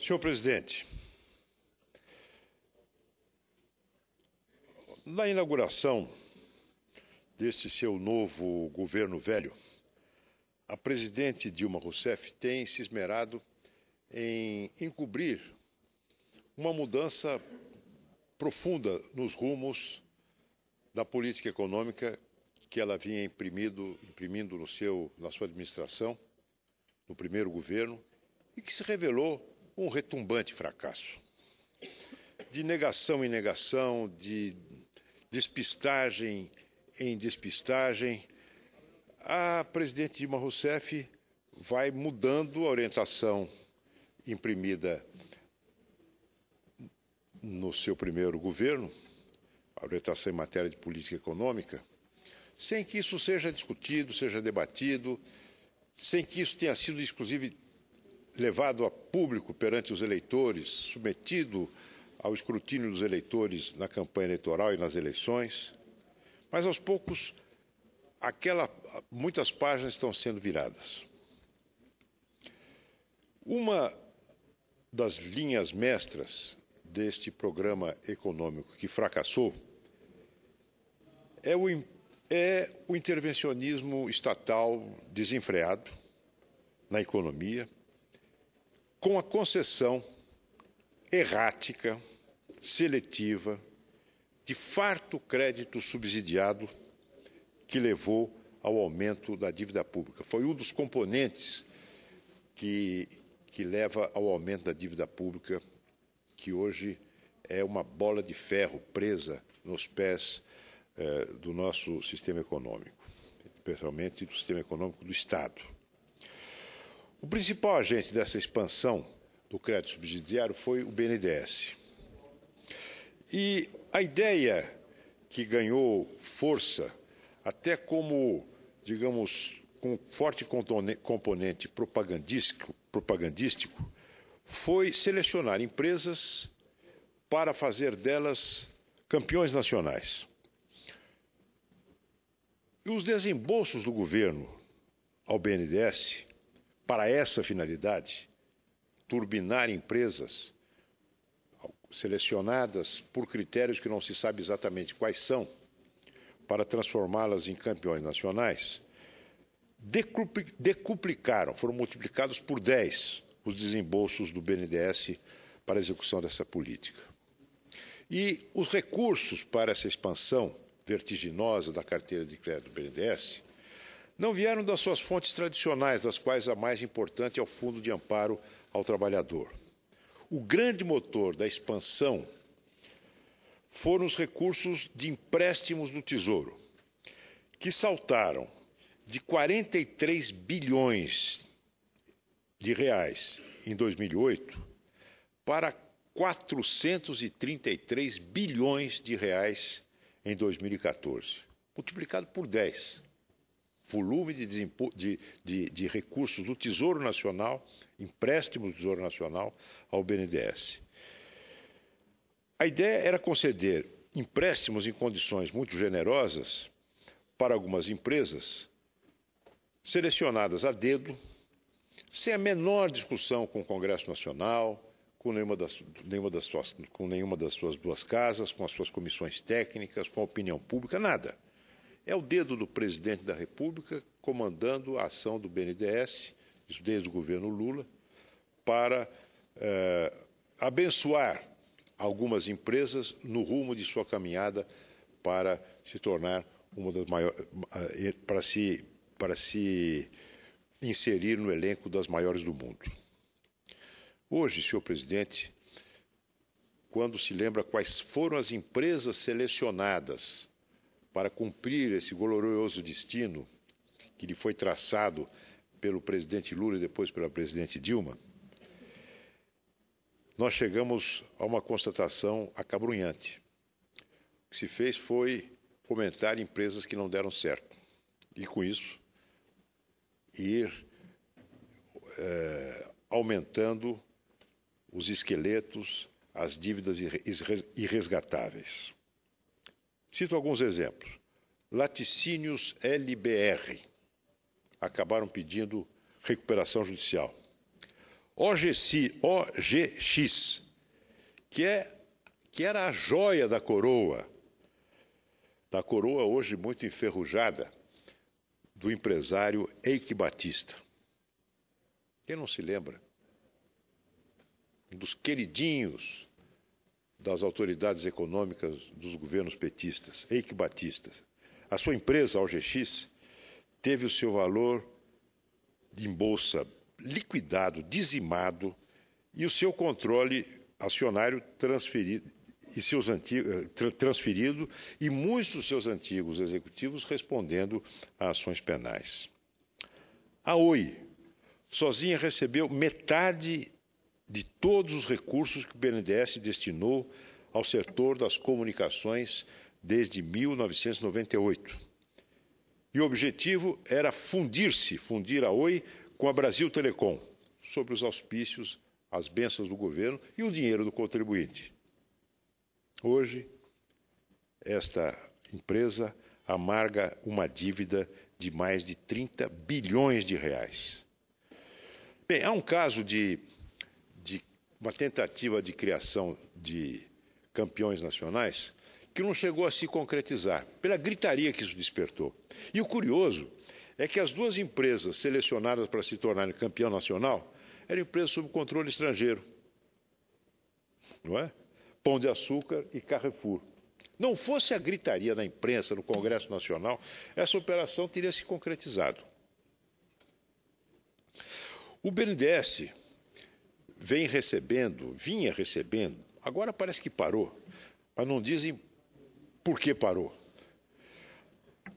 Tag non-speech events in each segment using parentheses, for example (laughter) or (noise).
Senhor presidente, na inauguração desse seu novo governo velho, a presidente Dilma Rousseff tem se esmerado em encobrir uma mudança profunda nos rumos da política econômica que ela vinha imprimindo, imprimindo no seu, na sua administração, no primeiro governo, e que se revelou um retumbante fracasso. De negação em negação, de despistagem em despistagem, a presidente Dilma Rousseff vai mudando a orientação imprimida no seu primeiro governo, a orientação em matéria de política econômica, sem que isso seja discutido, seja debatido, sem que isso tenha sido, inclusive, levado a público perante os eleitores, submetido ao escrutínio dos eleitores na campanha eleitoral e nas eleições. Mas aos poucos, aquela, muitas páginas estão sendo viradas. Uma das linhas mestras deste programa econômico que fracassou é o, é o intervencionismo estatal desenfreado na economia, com a concessão errática, seletiva, de farto crédito subsidiado que levou ao aumento da dívida pública. Foi um dos componentes que, que leva ao aumento da dívida pública, que hoje é uma bola de ferro presa nos pés eh, do nosso sistema econômico, especialmente do sistema econômico do Estado. O principal agente dessa expansão do crédito subsidiário foi o BNDES. E a ideia que ganhou força, até como, digamos, com forte componente propagandístico, propagandístico, foi selecionar empresas para fazer delas campeões nacionais. E os desembolsos do governo ao BNDES para essa finalidade, turbinar empresas selecionadas por critérios que não se sabe exatamente quais são, para transformá-las em campeões nacionais, decuplicaram, foram multiplicados por 10 os desembolsos do BNDES para a execução dessa política. E os recursos para essa expansão vertiginosa da carteira de crédito do BNDES não vieram das suas fontes tradicionais, das quais a mais importante é o Fundo de Amparo ao Trabalhador. O grande motor da expansão foram os recursos de empréstimos do Tesouro, que saltaram de 43 bilhões de reais em 2008 para 433 bilhões de reais em 2014, multiplicado por 10 volume de, de, de, de, recursos do Tesouro Nacional, empréstimos do Tesouro Nacional ao BNDES. A ideia era conceder empréstimos em condições muito generosas para algumas empresas selecionadas a dedo, sem a menor discussão com o Congresso Nacional, com nenhuma das, nenhuma das suas, com nenhuma das suas duas casas, com as suas comissões técnicas, com a opinião pública, nada. É o dedo do presidente da República comandando a ação do BNDES, isso desde o governo Lula, para eh, abençoar algumas empresas no rumo de sua caminhada para se tornar uma das maiores. Eh, eh, para se, para se inserir no elenco das maiores do mundo. Hoje, senhor presidente, quando se lembra quais foram as empresas selecionadas para cumprir esse glorioso destino que lhe foi traçado pelo presidente Lula e depois pela presidente Dilma, nós chegamos a uma constatação acabrunhante. O que se fez foi fomentar empresas que não deram certo. E com isso, ir é, aumentando os esqueletos, as dívidas irresgatáveis. Cito alguns exemplos. Laticínios LBR acabaram pedindo recuperação judicial. OGC, OGX, que, é, que era a joia da coroa, da coroa hoje muito enferrujada, do empresário Eike Batista. Quem não se lembra? Um dos queridinhos das autoridades econômicas dos governos petistas, Eike Batista. A sua empresa, Algex, teve o seu valor em bolsa liquidado, dizimado, e o seu controle acionário transferido e seus antigos, eh, transferido e muitos dos seus antigos executivos respondendo a ações penais. A Oi sozinha recebeu metade de todos os recursos que o BNDES destinou ao setor das comunicações desde 1998. E o objetivo era fundir-se, fundir a Oi com a Brasil Telecom, sob os auspícios, as bênçãos do governo e o dinheiro do contribuinte. Hoje, esta empresa amarga uma dívida de mais de 30 bilhões de reais. Bem, há um caso de uma tentativa de criação de campeões nacionais que não chegou a se concretizar, pela gritaria que isso despertou. E o curioso é que as duas empresas selecionadas para se tornarem campeão nacional eram empresas sob controle estrangeiro. Não é? Pão de Açúcar e Carrefour. Não fosse a gritaria da imprensa no Congresso Nacional, essa operação teria se concretizado. O BNDES vem recebendo, vinha recebendo, agora parece que parou, mas não dizem por que parou.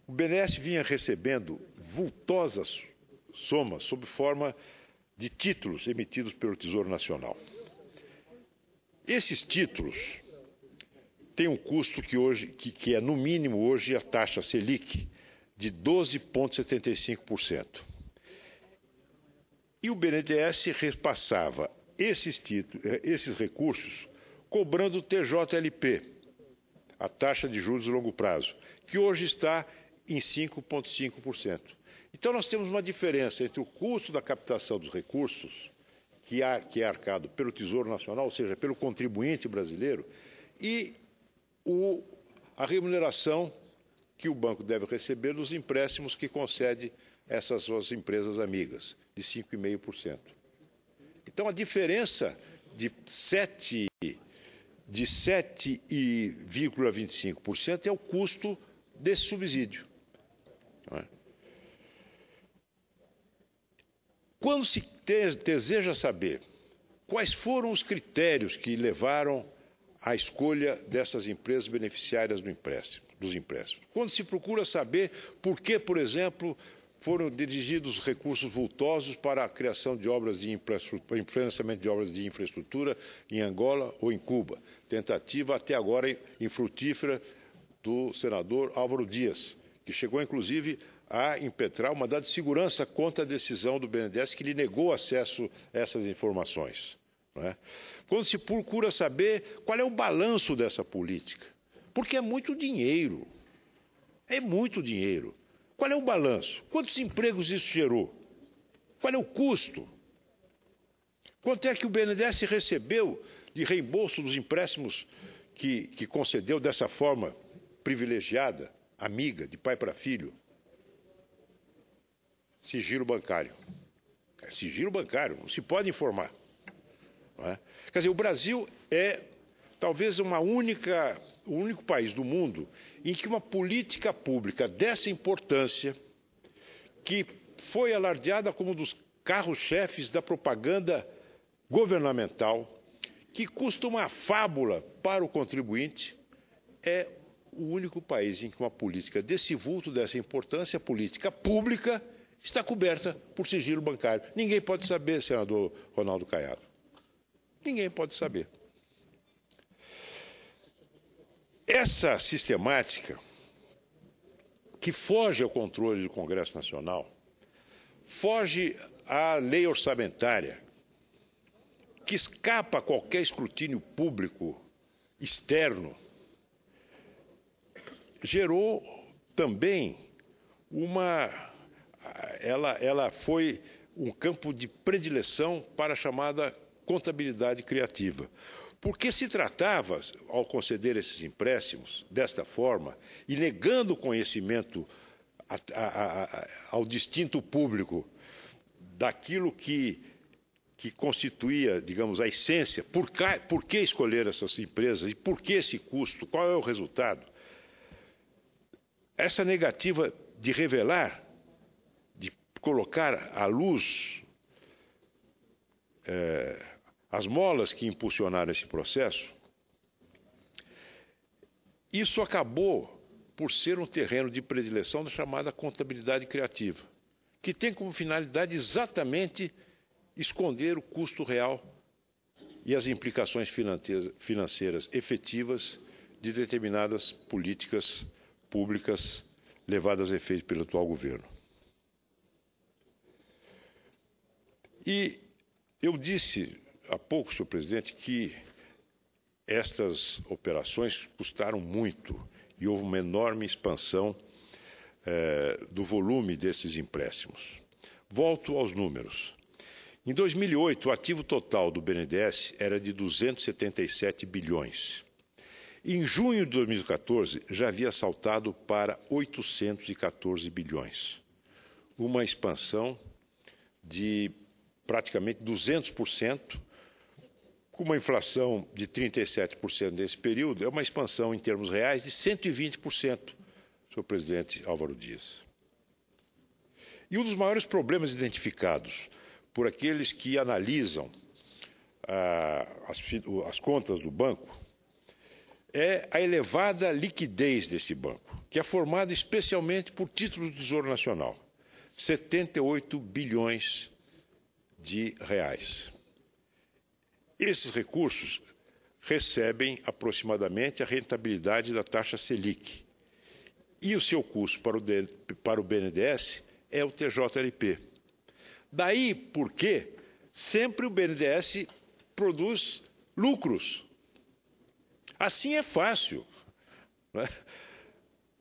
O BNDES vinha recebendo vultosas somas sob forma de títulos emitidos pelo Tesouro Nacional. Esses títulos têm um custo que hoje que, que é no mínimo hoje a taxa Selic de 12,75%. E o BNDES repassava esses, títulos, eh, esses recursos cobrando o TJLP, a taxa de juros de longo prazo, que hoje está em 5,5%. Então, nós temos uma diferença entre o custo da captação dos recursos, é que é arcado pelo Tesouro Nacional, ou seja, pelo contribuinte brasileiro, e o, a remuneração que o banco deve receber dos empréstimos que concede essas suas empresas amigas, de 5,5%. Então a diferença de 7 de 7,25% é o custo desse subsídio. É? Quando se deseja saber quais foram os critérios que levaram à escolha dessas empresas beneficiárias do empréstimo, dos empréstimos, quando se procura saber por que, por exemplo, foram dirigidos recursos vultosos para a criação de obras de infraestrutura, financiamento de obras de infraestrutura em Angola ou em Cuba. Tentativa até agora infrutífera do senador Álvaro Dias, que chegou inclusive a impetrar uma data de segurança contra a decisão do BNDES que lhe negou acesso a essas informações. É? Quando se procura saber qual é o balanço dessa política, porque é muito dinheiro. É muito dinheiro. Qual é o balanço? Quantos empregos isso gerou? Qual é o custo? Quanto é que o BNDES recebeu de reembolso dos empréstimos que, que concedeu dessa forma privilegiada, amiga, de pai para filho? Sigilo bancário. É sigilo bancário, não se pode informar. É? Quer dizer, o Brasil é talvez uma única o único país do mundo em que uma política pública dessa importância, que foi alardeada como um dos carros-chefes da propaganda governamental, que custa uma fábula para o contribuinte, é o único país em que uma política desse vulto, dessa importância, política pública, está coberta por sigilo bancário. Ninguém pode saber, senador Ronaldo Caiado. Ninguém pode saber. Essa sistemática, que foge ao controle do Congresso Nacional, foge à lei orçamentária, que escapa a qualquer escrutínio público externo, gerou também uma. Ela, ela foi um campo de predileção para a chamada contabilidade criativa. Porque se tratava, ao conceder esses empréstimos desta forma, e negando o conhecimento a, a, a, ao distinto público daquilo que, que constituía, digamos, a essência, por, por que escolher essas empresas e por que esse custo, qual é o resultado. Essa negativa de revelar, de colocar à luz. É, as molas que impulsionaram esse processo, isso acabou por ser um terreno de predileção da chamada contabilidade criativa, que tem como finalidade exatamente esconder o custo real e as implicações financeiras efetivas de determinadas políticas públicas levadas a efeito pelo atual governo. E eu disse há pouco, senhor presidente, que estas operações custaram muito e houve uma enorme expansão eh, do volume desses empréstimos. Volto aos números. Em 2008, o ativo total do BNDES era de 277 bilhões. Em junho de 2014, já havia saltado para 814 bilhões, uma expansão de praticamente 200% com uma inflação de 37% nesse período, é uma expansão em termos reais de 120%, senhor presidente Álvaro Dias. E um dos maiores problemas identificados por aqueles que analisam ah, as, as contas do banco é a elevada liquidez desse banco, que é formada especialmente por títulos do Tesouro Nacional, 78 bilhões de reais. Esses recursos recebem aproximadamente a rentabilidade da taxa Selic. E o seu custo para o, para o BNDES é o TJLP. Daí porque sempre o BNDES produz lucros. Assim é fácil. Né?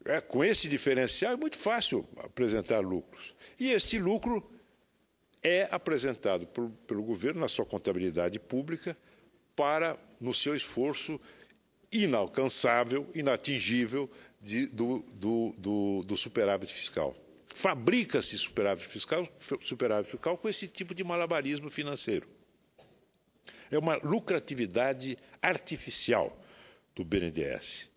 É, com esse diferencial é muito fácil apresentar lucros. E esse lucro é apresentado por, pelo governo na sua contabilidade pública para, no seu esforço inalcançável, inatingível de, do, do, do, do superávit fiscal. Fabrica-se superávit fiscal, superávit fiscal com esse tipo de malabarismo financeiro. É uma lucratividade artificial do BNDES,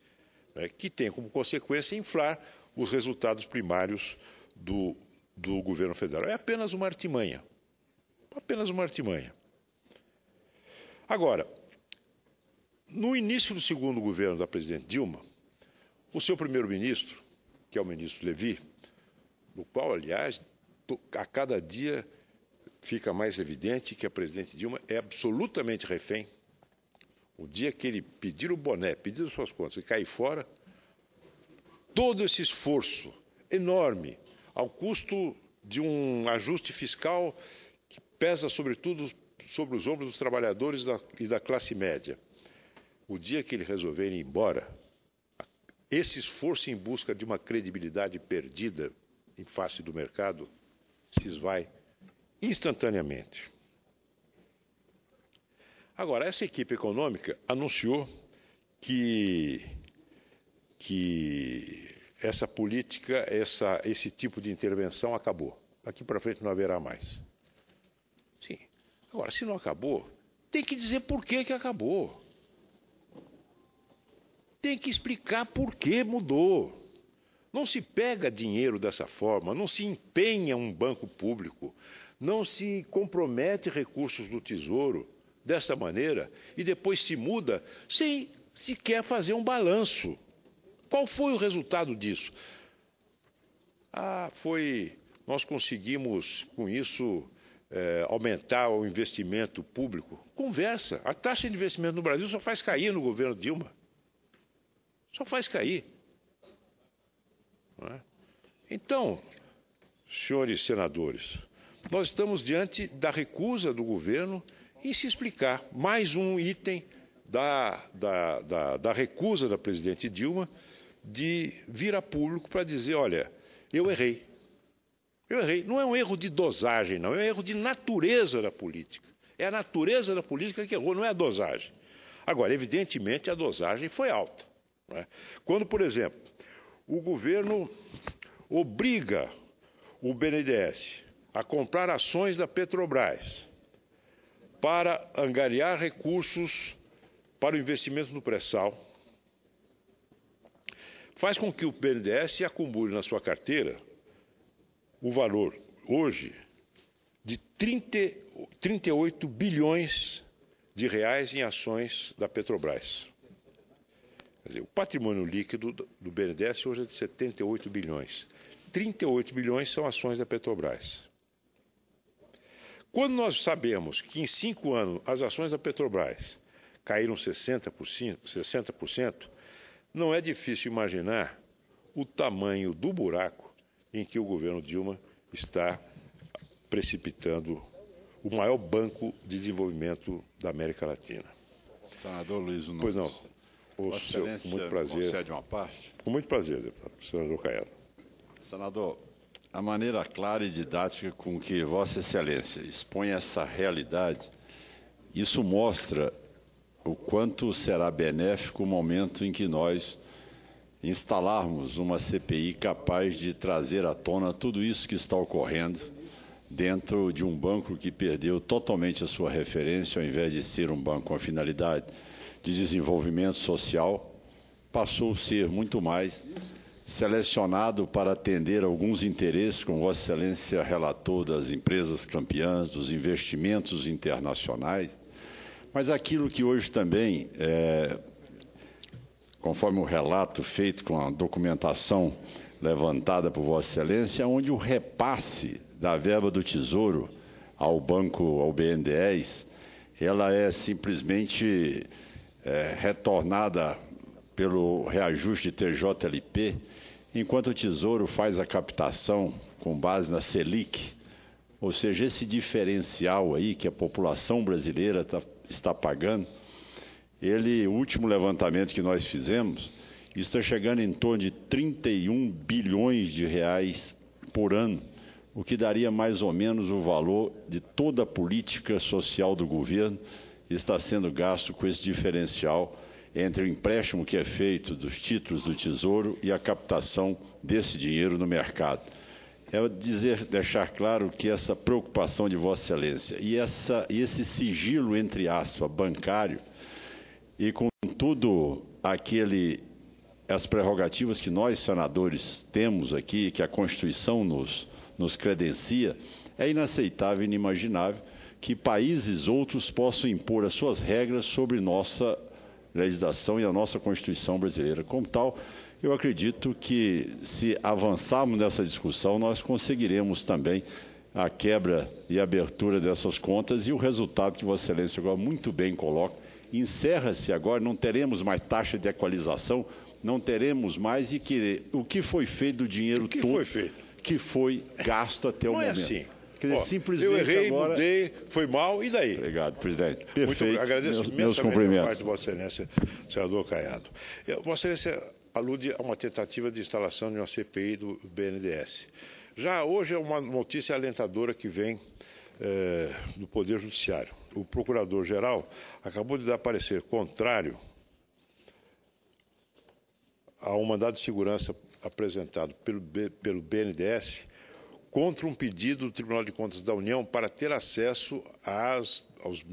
né, que tem como consequência inflar os resultados primários do, do governo federal. É apenas uma artimanha. Apenas uma artimanha. Agora, no início do segundo governo da presidente Dilma, o seu primeiro-ministro, que é o ministro Levi, do qual, aliás, a cada dia fica mais evidente que a presidente Dilma é absolutamente refém. O dia que ele pedir o boné, pedir as suas contas e cair fora, todo esse esforço enorme ao custo de um ajuste fiscal que pesa sobretudo sobre os ombros dos trabalhadores e da classe média. O dia que ele resolver ir embora, esse esforço em busca de uma credibilidade perdida em face do mercado se esvai instantaneamente. Agora, essa equipe econômica anunciou que, que essa política, essa, esse tipo de intervenção acabou. Aqui para frente não haverá mais. Sim. Agora, se não acabou, tem que dizer por que, que acabou. Tem que explicar por que mudou. Não se pega dinheiro dessa forma, não se empenha um banco público, não se compromete recursos do Tesouro dessa maneira e depois se muda sem sequer fazer um balanço qual foi o resultado disso? Ah, foi. Nós conseguimos, com isso, é, aumentar o investimento público. Conversa. A taxa de investimento no Brasil só faz cair no governo Dilma. Só faz cair. É? Então, senhores senadores, nós estamos diante da recusa do governo em se explicar mais um item da, da, da, da recusa da presidente Dilma de vir a público para dizer: olha, eu errei. Eu errei. Não é um erro de dosagem, não, é um erro de natureza da política. É a natureza da política que errou, não é a dosagem. Agora, evidentemente, a dosagem foi alta. É? Quando, por exemplo, o governo obriga o BNDES a comprar ações da Petrobras para angariar recursos para o investimento no pré-sal faz com que o BNDES acumule na sua carteira o valor, hoje, de 30, 38 bilhões de reais em ações da Petrobras. Quer dizer, o patrimônio líquido do BNDES hoje é de 78 bilhões. 38 bilhões são ações da Petrobras. Quando nós sabemos que em cinco anos as ações da Petrobras caíram 60%, 60% não é difícil imaginar o tamanho do buraco em que o governo Dilma está precipitando o maior banco de desenvolvimento da América Latina. Senador Luiz Nunes. Pois não. O seu, com muito prazer. uma parte? Com muito prazer, deputado, senador Caiado. Senador, a maneira clara e didática com que Vossa Excelência expõe essa realidade, isso mostra o quanto será benéfico o momento em que nós instalarmos uma CPI capaz de trazer à tona tudo isso que está ocorrendo dentro de um banco que perdeu totalmente a sua referência, ao invés de ser um banco com a finalidade de desenvolvimento social, passou a ser muito mais selecionado para atender alguns interesses, como Vossa Excelência relatou, das empresas campeãs, dos investimentos internacionais mas aquilo que hoje também, é, conforme o relato feito com a documentação levantada por Vossa Excelência, é onde o repasse da verba do Tesouro ao banco, ao BNDES, ela é simplesmente é, retornada pelo reajuste TJLP, enquanto o Tesouro faz a captação com base na Selic. Ou seja, esse diferencial aí que a população brasileira está está pagando, ele, o último levantamento que nós fizemos, está chegando em torno de 31 bilhões de reais por ano, o que daria mais ou menos o valor de toda a política social do governo está sendo gasto com esse diferencial entre o empréstimo que é feito dos títulos do Tesouro e a captação desse dinheiro no mercado é dizer, deixar claro que essa preocupação de Vossa Excelência e, essa, esse sigilo, entre aspas, bancário, e com tudo aquele, as prerrogativas que nós, senadores, temos aqui, que a Constituição nos, nos credencia, é inaceitável e inimaginável que países outros possam impor as suas regras sobre nossa legislação e a nossa Constituição brasileira. Como tal, eu acredito que se avançarmos nessa discussão, nós conseguiremos também a quebra e abertura dessas contas e o resultado que Vossa Excelência agora muito bem coloca. Encerra-se agora, não teremos mais taxa de equalização, não teremos mais e que o que foi feito do dinheiro o que todo foi feito? que foi gasto até não o é momento. Assim. Quer dizer, Ó, simplesmente eu errei, agora... mudei, foi mal, e daí? Obrigado, presidente. Perfeito. Muito, agradeço meus, meus cumprimentos. Vossa Excelência, senador Caiado. Vossa Excelência, alude a uma tentativa de instalação de uma CPI do BNDES. Já hoje é uma notícia alentadora que vem é, do Poder Judiciário. O Procurador-Geral acabou de dar parecer contrário a mandado de segurança apresentado pelo, BNDS pelo BNDES contra um pedido do Tribunal de Contas da União para ter acesso às, aos,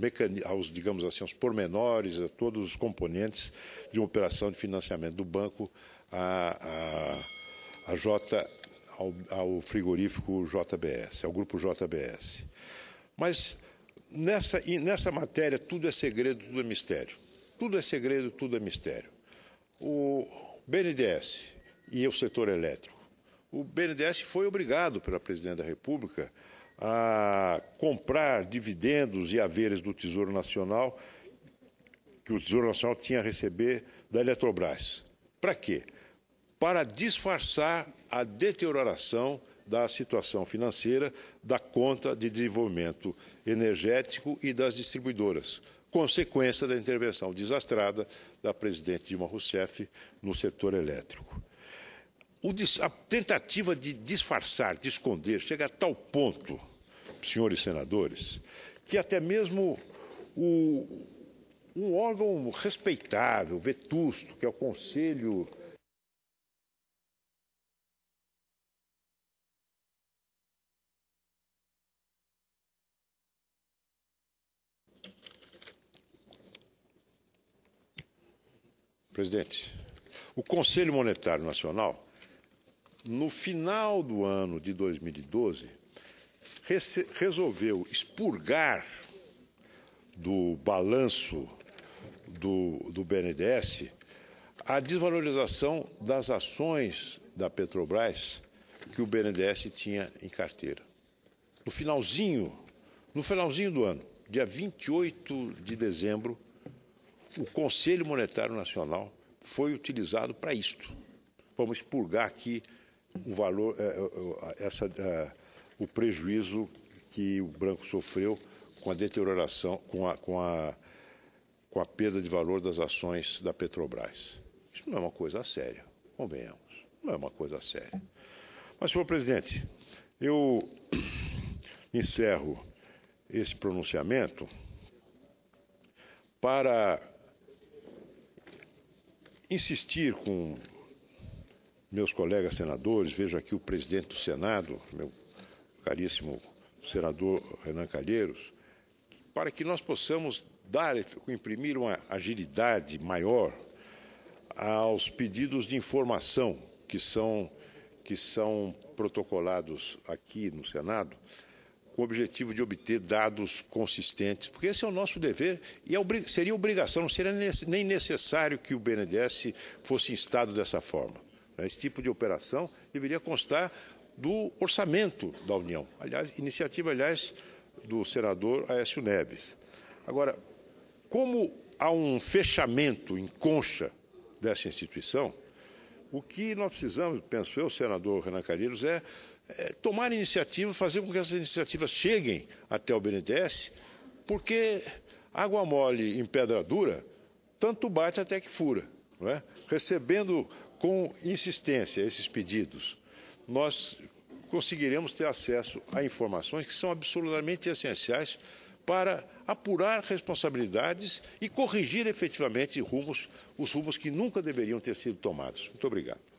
aos, digamos assim, aos pormenores, a todos os componentes de uma operação de financiamento do banco a, a, a J, ao, ao frigorífico JBS, ao grupo JBS. Mas nessa, nessa matéria tudo é segredo, tudo é mistério. Tudo é segredo, tudo é mistério. O BNDES e o setor elétrico. O BNDES foi obrigado pela Presidente da República a comprar dividendos e haveres do Tesouro Nacional que o Tesouro Nacional tinha a receber da Eletrobras. Para quê? Para disfarçar a deterioração da situação financeira da conta de desenvolvimento energético e das distribuidoras, consequência da intervenção desastrada da presidente Dilma Rousseff no setor elétrico. a tentativa de disfarçar, de esconder, chega a tal ponto, senhores senadores, que até mesmo o, um órgão respeitável, vetusto, que é o Conselho Presidente, o Conselho Monetário Nacional, no final do ano de 2012, resolveu expurgar do balanço do, do BNDES a desvalorização das ações da Petrobras que o BNDES tinha em carteira. No finalzinho, no finalzinho do ano, dia 28 de dezembro, o Conselho Monetário Nacional foi utilizado para isto. Vamos expurgar aqui o valor, é, é, é, essa, o prejuízo que o branco sofreu com a deterioração, com a, com a com a perda de valor das ações da Petrobras. Isso não é uma coisa séria, convenhamos. Não é uma coisa séria. Mas, senhor presidente, eu (clears throat) encerro esse pronunciamento para insistir com meus colegas senadores, vejo aqui o presidente do Senado, meu caríssimo senador Renan Calheiros, para que nós possamos dar, imprimir uma agilidade maior aos pedidos de informação que são, que são protocolados aqui no Senado, com o objetivo de obter dados consistentes, porque esse é o nosso dever e é, seria obrigação, não seria nem necessário que o BNDES fosse instado dessa forma. Né? Esse tipo de operação deveria constar do orçamento da União. Aliás, iniciativa, aliás, do senador Aécio Neves. Agora, como há um fechamento em concha dessa instituição, o que nós precisamos, penso eu, senador Renan Calheiros, é, é tomar iniciativa, fazer com que essas iniciativas cheguem até o BNDES, porque água mole em pedra dura, tanto bate até que fura. Não é? Recebendo com insistência esses pedidos, nós conseguiremos ter acesso a informações que são absolutamente essenciais para apurar responsabilidades e corrigir efetivamente rumos, os rumos que nunca deveriam ter sido tomados. Muito obrigado.